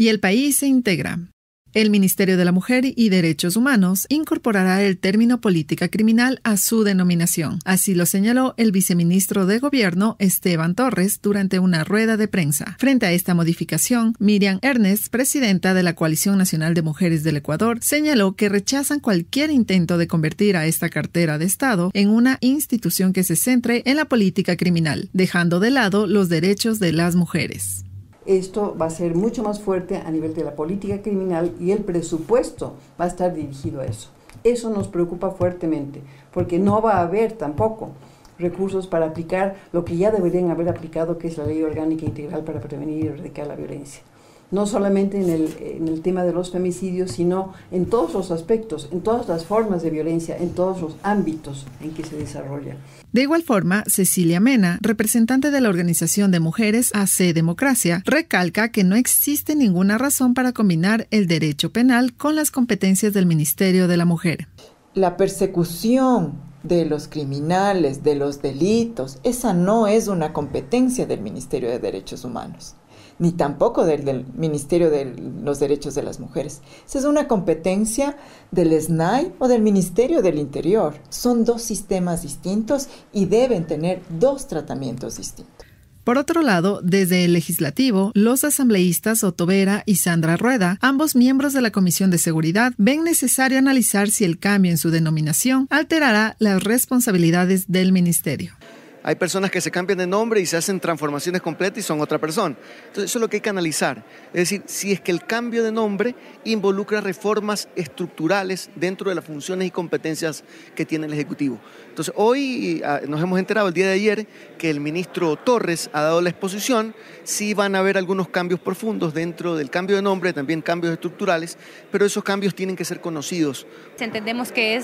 y el país se integra. El Ministerio de la Mujer y Derechos Humanos incorporará el término política criminal a su denominación. Así lo señaló el viceministro de Gobierno Esteban Torres durante una rueda de prensa. Frente a esta modificación, Miriam Ernest, presidenta de la Coalición Nacional de Mujeres del Ecuador, señaló que rechazan cualquier intento de convertir a esta cartera de Estado en una institución que se centre en la política criminal, dejando de lado los derechos de las mujeres esto va a ser mucho más fuerte a nivel de la política criminal y el presupuesto va a estar dirigido a eso. Eso nos preocupa fuertemente, porque no va a haber tampoco recursos para aplicar lo que ya deberían haber aplicado, que es la ley orgánica integral para prevenir y erradicar la violencia no solamente en el, tema de los femicidios, sino en todos los aspectos, en todas las formas de violencia, en todos los ámbitos en que se desarrolla. De igual forma, Cecilia Mena, representante de la organización de mujeres AC Democracia, recalca que no existe ninguna razón para combinar el derecho penal con las competencias del Ministerio de la Mujer. La persecución de los criminales, de los delitos, esa no es una competencia del Ministerio de Derechos Humanos ni tampoco del, Ministerio de los Derechos de las Mujeres. Esa es una competencia del SNAI o del Ministerio del Interior. Son dos sistemas distintos y deben tener dos tratamientos distintos. Por otro lado, desde el legislativo, los asambleístas Vera y Sandra Rueda, ambos miembros de la Comisión de Seguridad, ven necesario analizar si el cambio en su denominación alterará las responsabilidades del ministerio. Hay personas que se cambian de nombre y se hacen transformaciones completas y son otra persona. Entonces, eso es lo que hay que analizar. Es decir, si es que el cambio de nombre involucra reformas estructurales dentro de las funciones y competencias que tiene el Ejecutivo. Entonces, hoy ah, nos hemos enterado el día de ayer que el ministro Torres ha dado la exposición. Sí van a haber algunos cambios profundos dentro del cambio de nombre, también cambios estructurales, pero esos cambios tienen que ser conocidos. Entendemos que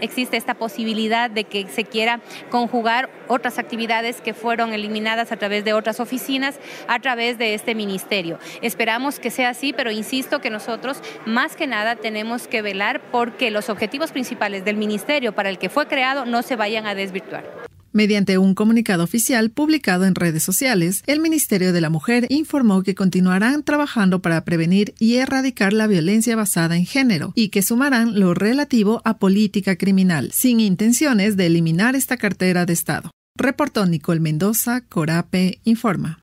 existe esta posibilidad de que se quiera conjugar otras actividades que fueron eliminadas a través de otras oficinas, a través de este ministerio. Esperamos que sea así, pero insisto que nosotros más que nada tenemos que velar porque los objetivos principales del ministerio para el que fue creado no se vayan a desvirtuar. Mediante un comunicado oficial publicado en redes sociales, el Ministerio de la Mujer informó que continuarán trabajando para prevenir y erradicar la violencia basada en género y que sumarán lo relativo a política criminal, sin intenciones de eliminar esta cartera de Estado. Reportó Nicole Mendoza, Corape Informa.